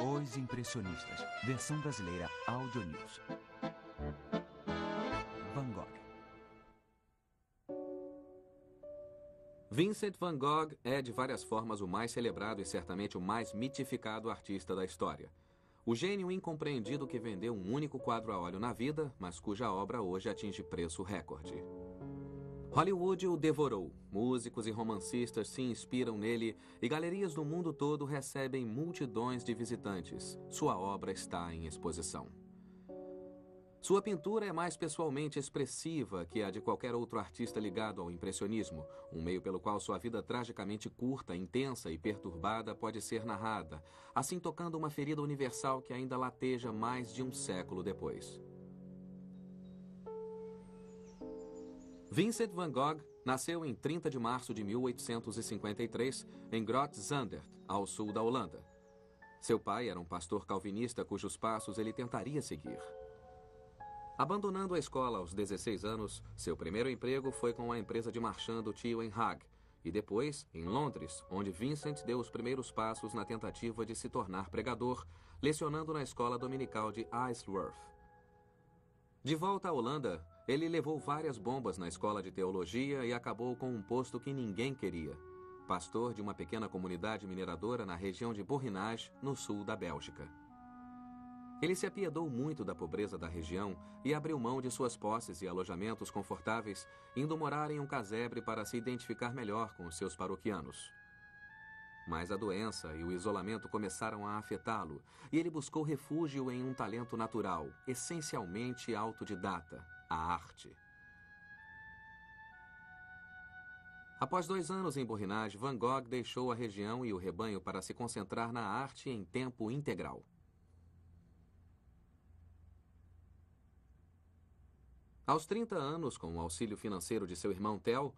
Os Impressionistas, versão brasileira Audio News. Van Gogh. Vincent van Gogh é, de várias formas, o mais celebrado e certamente o mais mitificado artista da história. O gênio incompreendido que vendeu um único quadro a óleo na vida, mas cuja obra hoje atinge preço recorde. Hollywood o devorou. Músicos e romancistas se inspiram nele e galerias do mundo todo recebem multidões de visitantes. Sua obra está em exposição. Sua pintura é mais pessoalmente expressiva que a de qualquer outro artista ligado ao impressionismo, um meio pelo qual sua vida tragicamente curta, intensa e perturbada pode ser narrada, assim tocando uma ferida universal que ainda lateja mais de um século depois. Vincent van Gogh nasceu em 30 de março de 1853 em Groot-Zandert, ao sul da Holanda. Seu pai era um pastor calvinista cujos passos ele tentaria seguir. Abandonando a escola aos 16 anos, seu primeiro emprego foi com a empresa de marchando tio em Hague e depois em Londres, onde Vincent deu os primeiros passos na tentativa de se tornar pregador, lecionando na escola dominical de Isleworth. De volta à Holanda, ele levou várias bombas na escola de teologia e acabou com um posto que ninguém queria. Pastor de uma pequena comunidade mineradora na região de Bourrinage, no sul da Bélgica. Ele se apiedou muito da pobreza da região e abriu mão de suas posses e alojamentos confortáveis, indo morar em um casebre para se identificar melhor com os seus paroquianos. Mas a doença e o isolamento começaram a afetá-lo, e ele buscou refúgio em um talento natural, essencialmente autodidata, a arte. Após dois anos em Borinage, Van Gogh deixou a região e o rebanho para se concentrar na arte em tempo integral. Aos 30 anos, com o auxílio financeiro de seu irmão Theo,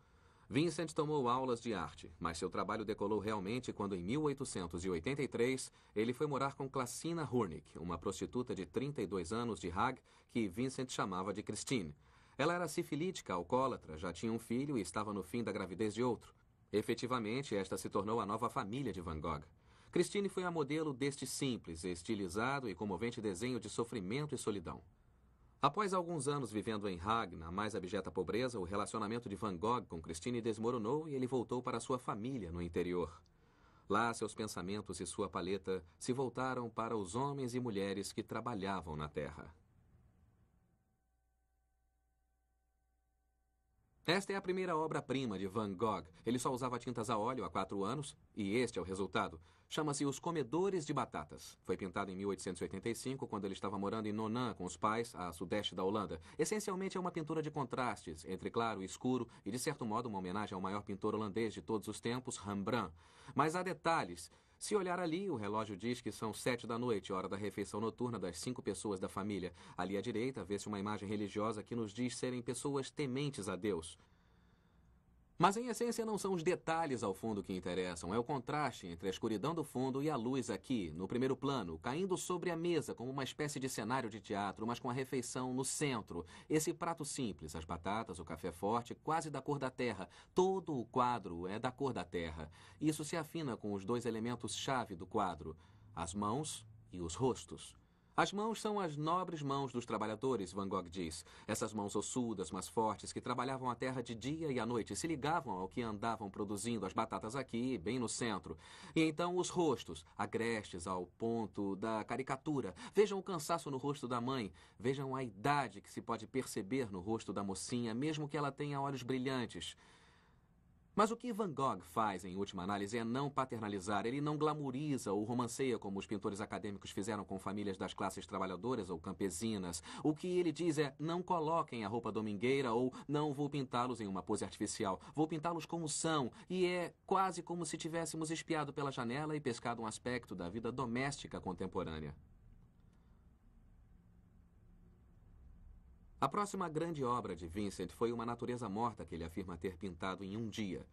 Vincent tomou aulas de arte, mas seu trabalho decolou realmente quando, em 1883, ele foi morar com Classina Hurnick, uma prostituta de 32 anos de Hague que Vincent chamava de Christine. Ela era sifilítica, alcoólatra, já tinha um filho e estava no fim da gravidez de outro. Efetivamente, esta se tornou a nova família de Van Gogh. Christine foi a modelo deste simples, estilizado e comovente desenho de sofrimento e solidão. Após alguns anos vivendo em Hague, na mais abjeta pobreza, o relacionamento de Van Gogh com Christine desmoronou e ele voltou para sua família no interior. Lá, seus pensamentos e sua paleta se voltaram para os homens e mulheres que trabalhavam na terra. Esta é a primeira obra-prima de Van Gogh. Ele só usava tintas a óleo há quatro anos e este é o resultado. Chama-se Os Comedores de Batatas. Foi pintado em 1885, quando ele estava morando em Nonan com os pais, a sudeste da Holanda. Essencialmente é uma pintura de contrastes, entre claro e escuro, e de certo modo uma homenagem ao maior pintor holandês de todos os tempos, Rembrandt. Mas há detalhes. Se olhar ali, o relógio diz que são sete da noite, hora da refeição noturna das cinco pessoas da família. Ali à direita, vê-se uma imagem religiosa que nos diz serem pessoas tementes a Deus. Mas em essência não são os detalhes ao fundo que interessam, é o contraste entre a escuridão do fundo e a luz aqui, no primeiro plano, caindo sobre a mesa como uma espécie de cenário de teatro, mas com a refeição no centro. Esse prato simples, as batatas, o café forte, quase da cor da terra. Todo o quadro é da cor da terra. Isso se afina com os dois elementos-chave do quadro: as mãos e os rostos. As mãos são as nobres mãos dos trabalhadores, Van Gogh diz. Essas mãos ossudas, mas fortes, que trabalhavam a terra de dia e à noite, se ligavam ao que andavam produzindo as batatas aqui, bem no centro. E então os rostos, agrestes ao ponto da caricatura. Vejam o cansaço no rosto da mãe, vejam a idade que se pode perceber no rosto da mocinha, mesmo que ela tenha olhos brilhantes. Mas o que Van Gogh faz, em última análise, é não paternalizar. Ele não glamoriza ou romanceia como os pintores acadêmicos fizeram com famílias das classes trabalhadoras ou campesinas. O que ele diz é: não coloquem a roupa domingueira ou não vou pintá-los em uma pose artificial. Vou pintá-los como são. E é quase como se tivéssemos espiado pela janela e pescado um aspecto da vida doméstica contemporânea. A próxima grande obra de Vincent foi uma natureza morta que ele afirma ter pintado em um dia.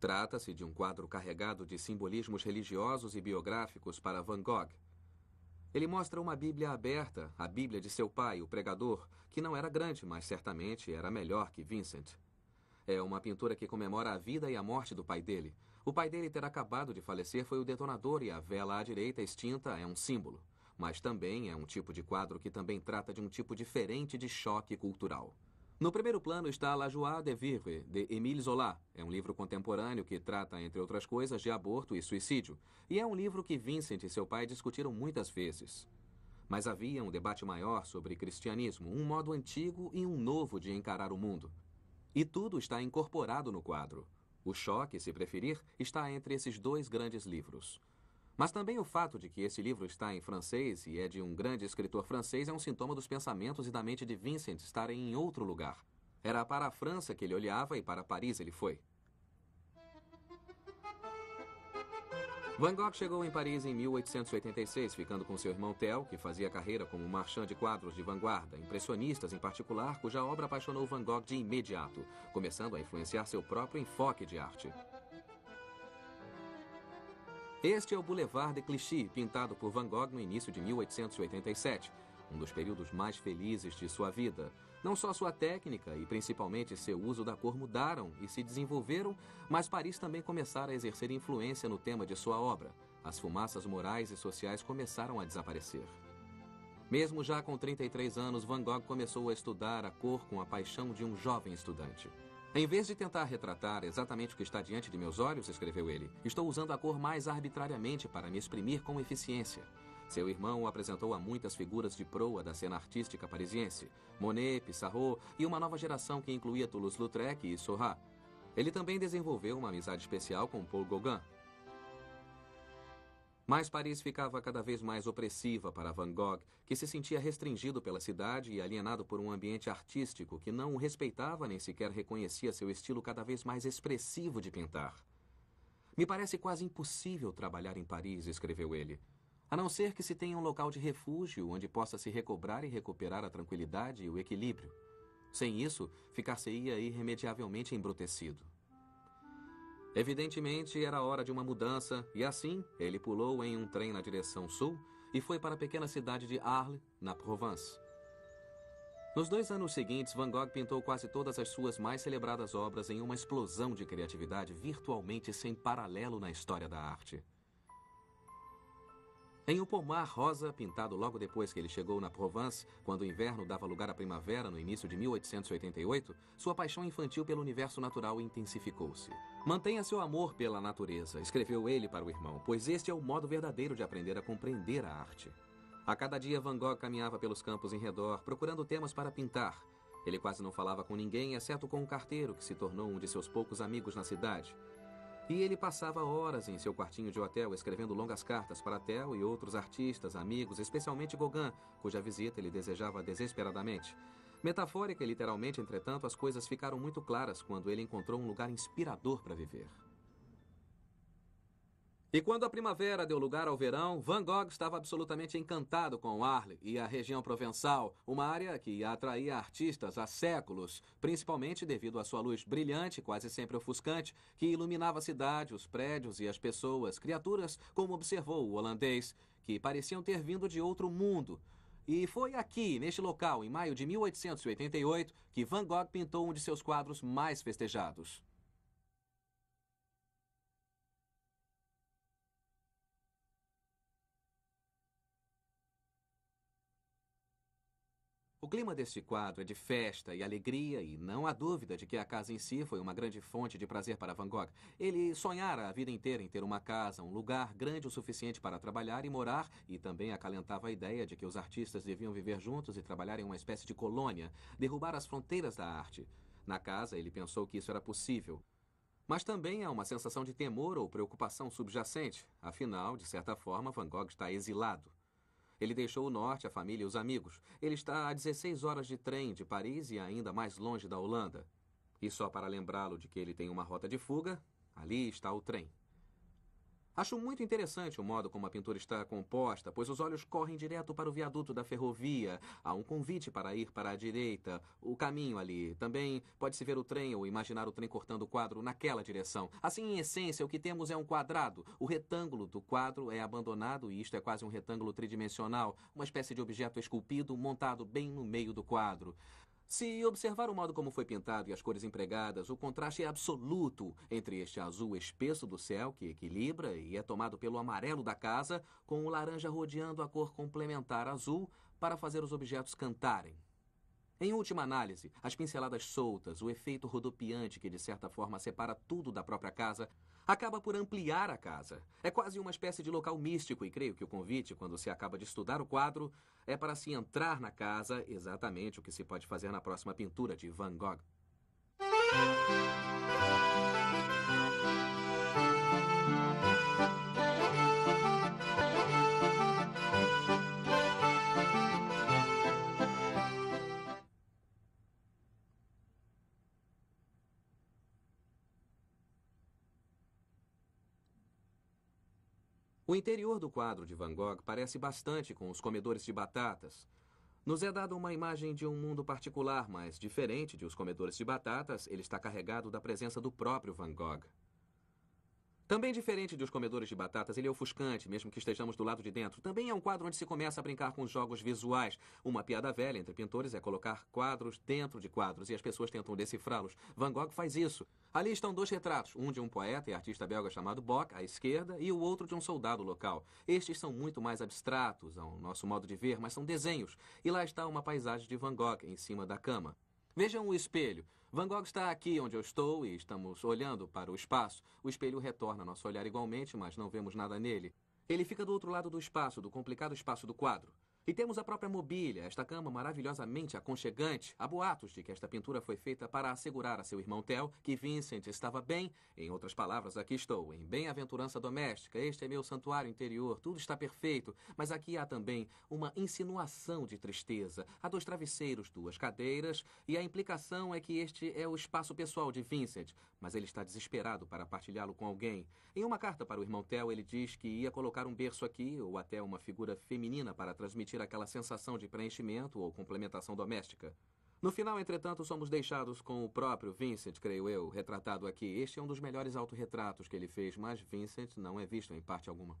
Trata-se de um quadro carregado de simbolismos religiosos e biográficos para Van Gogh. Ele mostra uma Bíblia aberta, a Bíblia de seu pai, o pregador, que não era grande, mas certamente era melhor que Vincent. É uma pintura que comemora a vida e a morte do pai dele. O pai dele ter acabado de falecer foi o detonador e a vela à direita extinta é um símbolo mas também é um tipo de quadro que também trata de um tipo diferente de choque cultural. No primeiro plano está La Joie de Vivre, de Émile Zola. É um livro contemporâneo que trata, entre outras coisas, de aborto e suicídio. E é um livro que Vincent e seu pai discutiram muitas vezes. Mas havia um debate maior sobre cristianismo, um modo antigo e um novo de encarar o mundo. E tudo está incorporado no quadro. O choque, se preferir, está entre esses dois grandes livros. Mas também o fato de que esse livro está em francês e é de um grande escritor francês é um sintoma dos pensamentos e da mente de Vincent estarem em outro lugar. Era para a França que ele olhava e para Paris ele foi. Van Gogh chegou em Paris em 1886, ficando com seu irmão Theo, que fazia carreira como marchand de quadros de vanguarda, impressionistas em particular, cuja obra apaixonou Van Gogh de imediato, começando a influenciar seu próprio enfoque de arte. Este é o Boulevard de Clichy, pintado por Van Gogh no início de 1887, um dos períodos mais felizes de sua vida. Não só sua técnica e principalmente seu uso da cor mudaram e se desenvolveram, mas Paris também começara a exercer influência no tema de sua obra. As fumaças morais e sociais começaram a desaparecer. Mesmo já com 33 anos, Van Gogh começou a estudar a cor com a paixão de um jovem estudante. Em vez de tentar retratar exatamente o que está diante de meus olhos, escreveu ele, estou usando a cor mais arbitrariamente para me exprimir com eficiência. Seu irmão o apresentou a muitas figuras de proa da cena artística parisiense, Monet, Pissarro e uma nova geração que incluía Toulouse-Lautrec e Sorra. Ele também desenvolveu uma amizade especial com Paul Gauguin, mas Paris ficava cada vez mais opressiva para Van Gogh, que se sentia restringido pela cidade e alienado por um ambiente artístico que não o respeitava nem sequer reconhecia seu estilo cada vez mais expressivo de pintar. Me parece quase impossível trabalhar em Paris, escreveu ele. A não ser que se tenha um local de refúgio onde possa se recobrar e recuperar a tranquilidade e o equilíbrio. Sem isso, ficar-se-ia irremediavelmente embrutecido. Evidentemente era hora de uma mudança, e assim ele pulou em um trem na direção sul e foi para a pequena cidade de Arles, na Provence. Nos dois anos seguintes, Van Gogh pintou quase todas as suas mais celebradas obras em uma explosão de criatividade virtualmente sem paralelo na história da arte. Em um pomar rosa, pintado logo depois que ele chegou na Provence, quando o inverno dava lugar à primavera no início de 1888, sua paixão infantil pelo universo natural intensificou-se. Mantenha seu amor pela natureza, escreveu ele para o irmão, pois este é o modo verdadeiro de aprender a compreender a arte. A cada dia, Van Gogh caminhava pelos campos em redor, procurando temas para pintar. Ele quase não falava com ninguém, exceto com um carteiro que se tornou um de seus poucos amigos na cidade. E ele passava horas em seu quartinho de hotel escrevendo longas cartas para Theo e outros artistas, amigos, especialmente Gauguin, cuja visita ele desejava desesperadamente. Metafórica e literalmente, entretanto, as coisas ficaram muito claras quando ele encontrou um lugar inspirador para viver. E quando a primavera deu lugar ao verão, Van Gogh estava absolutamente encantado com Arles e a região provençal, uma área que atraía artistas há séculos, principalmente devido à sua luz brilhante, quase sempre ofuscante, que iluminava a cidade, os prédios e as pessoas, criaturas, como observou o holandês, que pareciam ter vindo de outro mundo. E foi aqui, neste local, em maio de 1888, que Van Gogh pintou um de seus quadros mais festejados. O clima deste quadro é de festa e alegria, e não há dúvida de que a casa em si foi uma grande fonte de prazer para Van Gogh. Ele sonhara a vida inteira em ter uma casa, um lugar grande o suficiente para trabalhar e morar, e também acalentava a ideia de que os artistas deviam viver juntos e trabalhar em uma espécie de colônia, derrubar as fronteiras da arte. Na casa, ele pensou que isso era possível. Mas também há uma sensação de temor ou preocupação subjacente. Afinal, de certa forma, Van Gogh está exilado. Ele deixou o norte, a família e os amigos. Ele está a 16 horas de trem de Paris e ainda mais longe da Holanda. E só para lembrá-lo de que ele tem uma rota de fuga, ali está o trem. Acho muito interessante o modo como a pintura está composta, pois os olhos correm direto para o viaduto da ferrovia. Há um convite para ir para a direita, o caminho ali. Também pode-se ver o trem ou imaginar o trem cortando o quadro naquela direção. Assim, em essência, o que temos é um quadrado. O retângulo do quadro é abandonado e isto é quase um retângulo tridimensional, uma espécie de objeto esculpido montado bem no meio do quadro. Se observar o modo como foi pintado e as cores empregadas, o contraste é absoluto entre este azul espesso do céu, que equilibra e é tomado pelo amarelo da casa, com o laranja rodeando a cor complementar azul para fazer os objetos cantarem. Em última análise, as pinceladas soltas, o efeito rodopiante que de certa forma separa tudo da própria casa, acaba por ampliar a casa. É quase uma espécie de local místico e creio que o convite, quando se acaba de estudar o quadro, é para se entrar na casa, exatamente o que se pode fazer na próxima pintura de Van Gogh. O interior do quadro de Van Gogh parece bastante com os comedores de batatas. Nos é dada uma imagem de um mundo particular, mas diferente de os comedores de batatas, ele está carregado da presença do próprio Van Gogh. Também diferente dos comedores de batatas, ele é ofuscante, mesmo que estejamos do lado de dentro. Também é um quadro onde se começa a brincar com jogos visuais. Uma piada velha entre pintores é colocar quadros dentro de quadros e as pessoas tentam decifrá-los. Van Gogh faz isso. Ali estão dois retratos, um de um poeta e artista belga chamado Bock, à esquerda, e o outro de um soldado local. Estes são muito mais abstratos, ao nosso modo de ver, mas são desenhos. E lá está uma paisagem de Van Gogh, em cima da cama. Vejam o espelho. Van Gogh está aqui onde eu estou e estamos olhando para o espaço. O espelho retorna nosso olhar igualmente, mas não vemos nada nele. Ele fica do outro lado do espaço, do complicado espaço do quadro. E temos a própria mobília, esta cama maravilhosamente aconchegante. Há boatos de que esta pintura foi feita para assegurar a seu irmão Theo que Vincent estava bem. Em outras palavras, aqui estou, em bem-aventurança doméstica. Este é meu santuário interior, tudo está perfeito. Mas aqui há também uma insinuação de tristeza. Há dois travesseiros, duas cadeiras, e a implicação é que este é o espaço pessoal de Vincent. Mas ele está desesperado para partilhá-lo com alguém. Em uma carta para o irmão Theo, ele diz que ia colocar um berço aqui, ou até uma figura feminina para transmitir sentir aquela sensação de preenchimento ou complementação doméstica. No final, entretanto, somos deixados com o próprio Vincent, creio eu, retratado aqui. Este é um dos melhores autorretratos que ele fez, mas Vincent não é visto em parte alguma.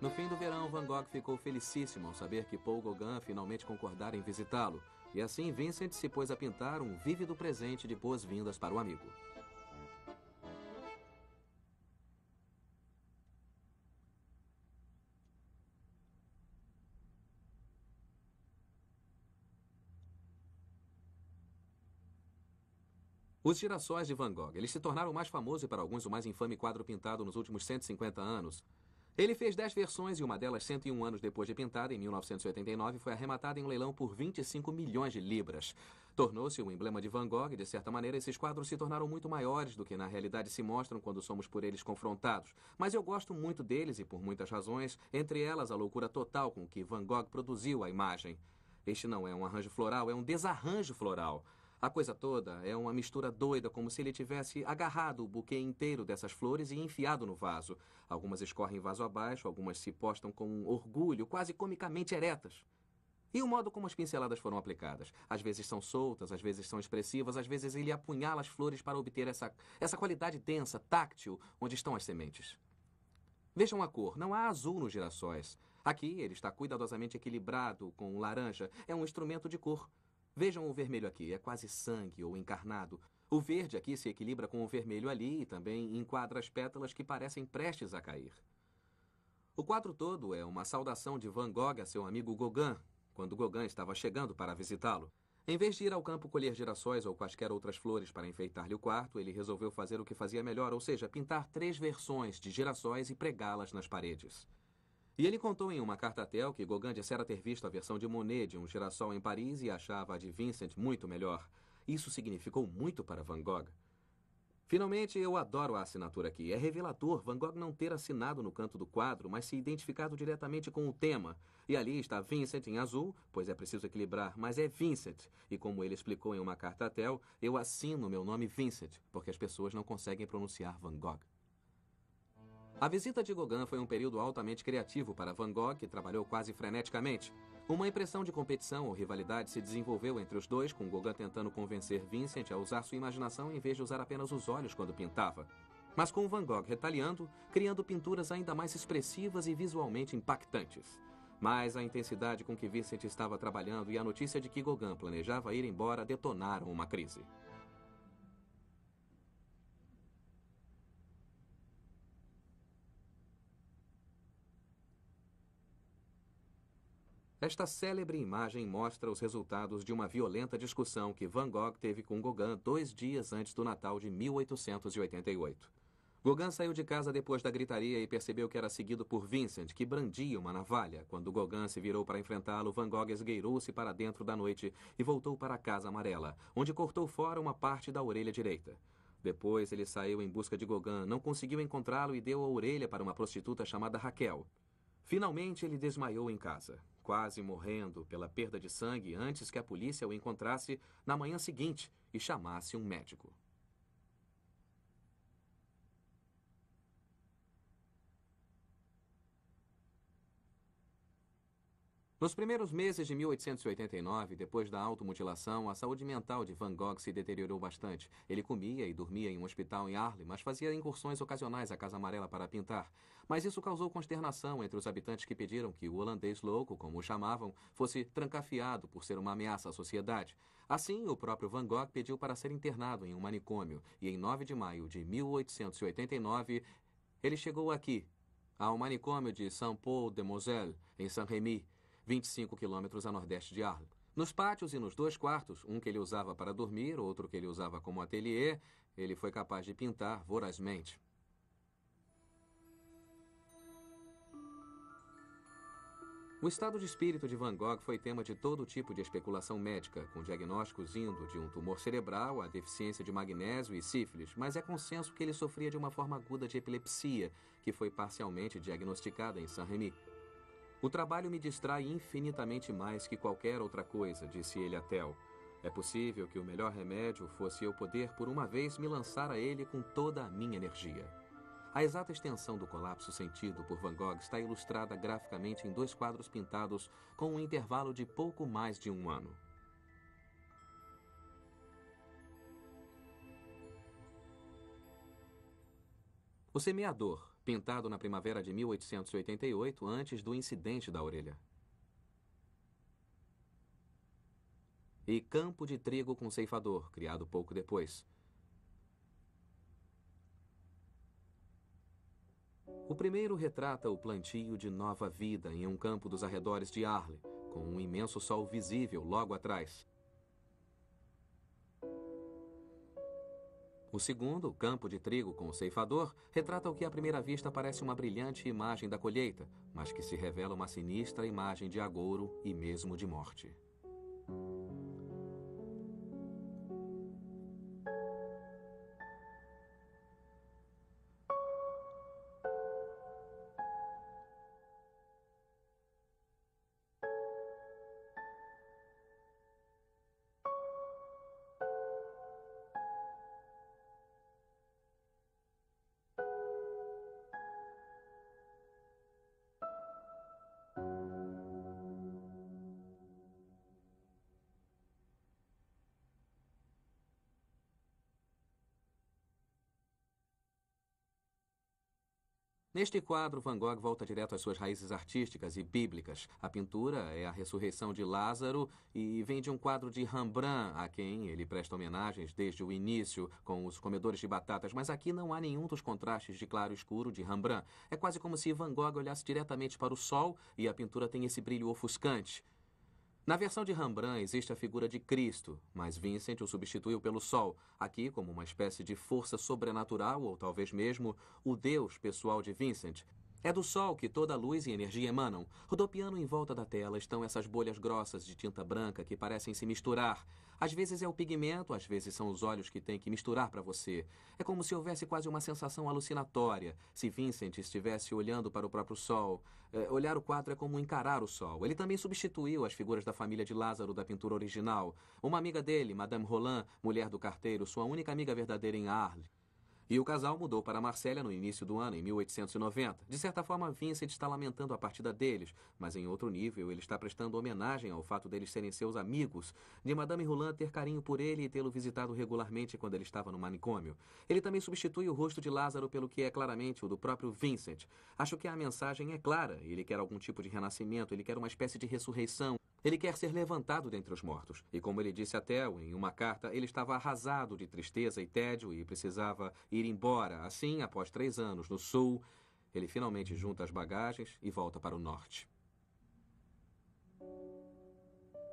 No fim do verão, Van Gogh ficou felicíssimo ao saber que Paul Gauguin finalmente concordara em visitá-lo. E assim Vincent se pôs a pintar um vívido presente de boas-vindas para o amigo. Os girassóis de Van Gogh, eles se tornaram o mais famoso e para alguns o mais infame quadro pintado nos últimos 150 anos. Ele fez 10 versões e uma delas, 101 anos depois de pintada, em 1989, foi arrematada em um leilão por 25 milhões de libras. Tornou-se um emblema de Van Gogh e, de certa maneira, esses quadros se tornaram muito maiores do que na realidade se mostram quando somos por eles confrontados. Mas eu gosto muito deles e por muitas razões, entre elas a loucura total com que Van Gogh produziu a imagem. Este não é um arranjo floral, é um desarranjo floral. A coisa toda é uma mistura doida, como se ele tivesse agarrado o buquê inteiro dessas flores e enfiado no vaso. Algumas escorrem vaso abaixo, algumas se postam com um orgulho, quase comicamente eretas. E o modo como as pinceladas foram aplicadas. Às vezes são soltas, às vezes são expressivas, às vezes ele apunhala as flores para obter essa, essa qualidade densa, táctil, onde estão as sementes. Vejam a cor, não há azul nos girassóis. Aqui ele está cuidadosamente equilibrado com o laranja, é um instrumento de cor. Vejam o vermelho aqui, é quase sangue ou encarnado. O verde aqui se equilibra com o vermelho ali e também enquadra as pétalas que parecem prestes a cair. O quadro todo é uma saudação de Van Gogh a seu amigo Gauguin, quando Gauguin estava chegando para visitá-lo. Em vez de ir ao campo colher girassóis ou quaisquer outras flores para enfeitar-lhe o quarto, ele resolveu fazer o que fazia melhor, ou seja, pintar três versões de girassóis e pregá-las nas paredes. E ele contou em uma carta a Tel que Gauguin dissera ter visto a versão de Monet de um girassol em Paris e achava a de Vincent muito melhor. Isso significou muito para Van Gogh. Finalmente, eu adoro a assinatura aqui. É revelador Van Gogh não ter assinado no canto do quadro, mas se identificado diretamente com o tema. E ali está Vincent em azul, pois é preciso equilibrar, mas é Vincent. E como ele explicou em uma carta a Tel, eu assino meu nome Vincent, porque as pessoas não conseguem pronunciar Van Gogh. A visita de Gauguin foi um período altamente criativo para Van Gogh, que trabalhou quase freneticamente. Uma impressão de competição ou rivalidade se desenvolveu entre os dois, com Gauguin tentando convencer Vincent a usar sua imaginação em vez de usar apenas os olhos quando pintava. Mas com Van Gogh retaliando, criando pinturas ainda mais expressivas e visualmente impactantes. Mas a intensidade com que Vincent estava trabalhando e a notícia de que Gauguin planejava ir embora detonaram uma crise. Esta célebre imagem mostra os resultados de uma violenta discussão que Van Gogh teve com Gauguin dois dias antes do Natal de 1888. Gauguin saiu de casa depois da gritaria e percebeu que era seguido por Vincent, que brandia uma navalha. Quando Gauguin se virou para enfrentá-lo, Van Gogh esgueirou-se para dentro da noite e voltou para a Casa Amarela, onde cortou fora uma parte da orelha direita. Depois ele saiu em busca de Gauguin, não conseguiu encontrá-lo e deu a orelha para uma prostituta chamada Raquel. Finalmente ele desmaiou em casa quase morrendo pela perda de sangue antes que a polícia o encontrasse na manhã seguinte e chamasse um médico. Nos primeiros meses de 1889, depois da automutilação, a saúde mental de Van Gogh se deteriorou bastante. Ele comia e dormia em um hospital em Arles, mas fazia incursões ocasionais à Casa Amarela para pintar. Mas isso causou consternação entre os habitantes que pediram que o holandês louco, como o chamavam, fosse trancafiado por ser uma ameaça à sociedade. Assim, o próprio Van Gogh pediu para ser internado em um manicômio e, em 9 de maio de 1889, ele chegou aqui, ao manicômio de Saint-Paul-de-Moselle, em Saint-Rémy, 25 quilômetros a nordeste de Arles. Nos pátios e nos dois quartos, um que ele usava para dormir, outro que ele usava como ateliê, ele foi capaz de pintar vorazmente. O estado de espírito de Van Gogh foi tema de todo tipo de especulação médica, com diagnósticos indo de um tumor cerebral à deficiência de magnésio e sífilis, mas é consenso que ele sofria de uma forma aguda de epilepsia, que foi parcialmente diagnosticada em Saint-Rémy. O trabalho me distrai infinitamente mais que qualquer outra coisa, disse ele a Tel. É possível que o melhor remédio fosse eu poder, por uma vez, me lançar a ele com toda a minha energia. A exata extensão do colapso sentido por Van Gogh está ilustrada graficamente em dois quadros pintados com um intervalo de pouco mais de um ano. O Semeador, pintado na primavera de 1888, antes do incidente da orelha. E Campo de Trigo com Ceifador, criado pouco depois. O primeiro retrata o plantio de nova vida em um campo dos arredores de Arle, com um imenso sol visível logo atrás. O segundo, o campo de trigo com o ceifador, retrata o que à primeira vista parece uma brilhante imagem da colheita, mas que se revela uma sinistra imagem de agouro e mesmo de morte. Neste quadro, Van Gogh volta direto às suas raízes artísticas e bíblicas. A pintura é a ressurreição de Lázaro e vem de um quadro de Rembrandt, a quem ele presta homenagens desde o início, com os comedores de batatas, mas aqui não há nenhum dos contrastes de claro e escuro de Rembrandt. É quase como se Van Gogh olhasse diretamente para o sol e a pintura tem esse brilho ofuscante. Na versão de Rembrandt existe a figura de Cristo, mas Vincent o substituiu pelo Sol, aqui como uma espécie de força sobrenatural ou talvez mesmo o Deus pessoal de Vincent, é do Sol que toda a luz e energia emanam. Rodopiando em volta da tela estão essas bolhas grossas de tinta branca que parecem se misturar. Às vezes é o pigmento, às vezes são os olhos que têm que misturar para você. É como se houvesse quase uma sensação alucinatória, se Vincent estivesse olhando para o próprio Sol. É, olhar o quadro é como encarar o Sol. Ele também substituiu as figuras da família de Lázaro da pintura original. Uma amiga dele, Madame Roland, mulher do carteiro, sua única amiga verdadeira em Arles, e o casal mudou para Marsella no início do ano, em 1890. De certa forma, Vincent está lamentando a partida deles, mas em outro nível, ele está prestando homenagem ao fato deles serem seus amigos, de Madame Roland ter carinho por ele e tê-lo visitado regularmente quando ele estava no manicômio. Ele também substitui o rosto de Lázaro pelo que é claramente o do próprio Vincent. Acho que a mensagem é clara. Ele quer algum tipo de renascimento, ele quer uma espécie de ressurreição. Ele quer ser levantado dentre os mortos, e como ele disse a Theo em uma carta, ele estava arrasado de tristeza e tédio e precisava ir embora. Assim, após três anos no sul, ele finalmente junta as bagagens e volta para o norte.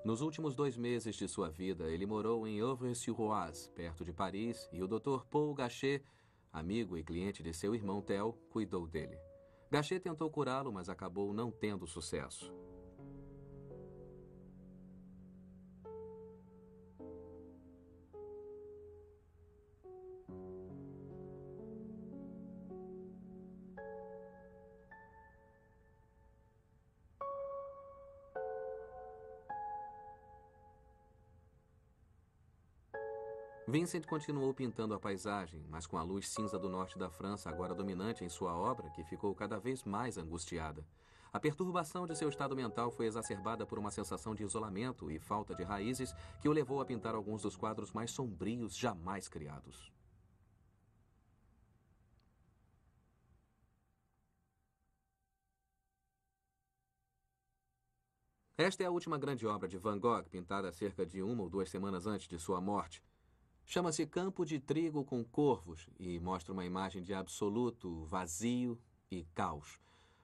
Nos últimos dois meses de sua vida, ele morou em Övres-sur-Oise, perto de Paris, e o Dr. Paul Gachet, amigo e cliente de seu irmão Theo, cuidou dele. Gachet tentou curá-lo, mas acabou não tendo sucesso. Vincent continuou pintando a paisagem, mas com a luz cinza do norte da França agora dominante em sua obra, que ficou cada vez mais angustiada. A perturbação de seu estado mental foi exacerbada por uma sensação de isolamento e falta de raízes que o levou a pintar alguns dos quadros mais sombrios jamais criados. Esta é a última grande obra de Van Gogh, pintada cerca de uma ou duas semanas antes de sua morte. Chama-se Campo de Trigo com Corvos e mostra uma imagem de absoluto vazio e caos.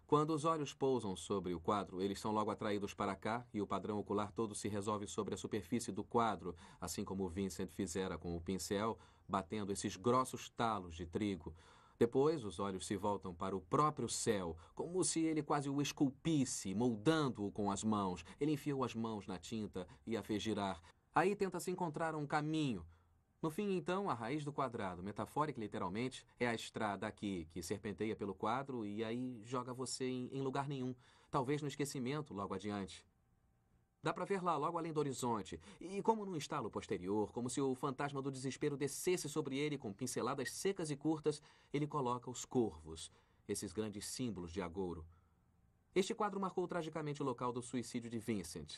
Quando os olhos pousam sobre o quadro, eles são logo atraídos para cá e o padrão ocular todo se resolve sobre a superfície do quadro, assim como Vincent fizera com o pincel, batendo esses grossos talos de trigo. Depois, os olhos se voltam para o próprio céu, como se ele quase o esculpisse, moldando-o com as mãos. Ele enfiou as mãos na tinta e a fez girar. Aí tenta se encontrar um caminho, no fim, então, a raiz do quadrado, metafórica literalmente, é a estrada aqui, que serpenteia pelo quadro e aí joga você em, em lugar nenhum, talvez no esquecimento logo adiante. Dá para ver lá, logo além do horizonte, e como num estalo posterior, como se o fantasma do desespero descesse sobre ele com pinceladas secas e curtas, ele coloca os corvos, esses grandes símbolos de agouro. Este quadro marcou tragicamente o local do suicídio de Vincent,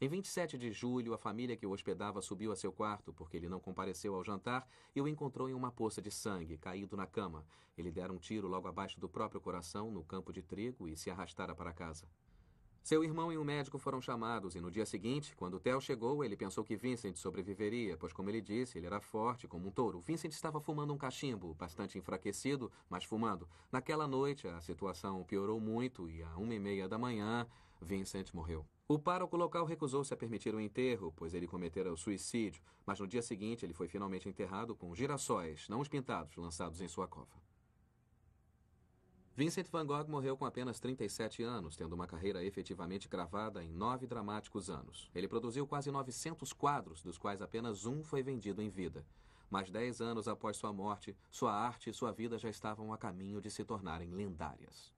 em 27 de julho, a família que o hospedava subiu a seu quarto porque ele não compareceu ao jantar e o encontrou em uma poça de sangue, caído na cama. Ele dera um tiro logo abaixo do próprio coração, no campo de trigo, e se arrastara para casa. Seu irmão e um médico foram chamados e no dia seguinte, quando Theo chegou, ele pensou que Vincent sobreviveria, pois, como ele disse, ele era forte como um touro. Vincent estava fumando um cachimbo, bastante enfraquecido, mas fumando. Naquela noite, a situação piorou muito e, à uma e meia da manhã, Vincent morreu. O pároco local recusou-se a permitir o enterro, pois ele cometera o suicídio, mas no dia seguinte ele foi finalmente enterrado com girassóis, não os pintados, lançados em sua cova. Vincent van Gogh morreu com apenas 37 anos, tendo uma carreira efetivamente gravada em nove dramáticos anos. Ele produziu quase 900 quadros, dos quais apenas um foi vendido em vida. Mas dez anos após sua morte, sua arte e sua vida já estavam a caminho de se tornarem lendárias.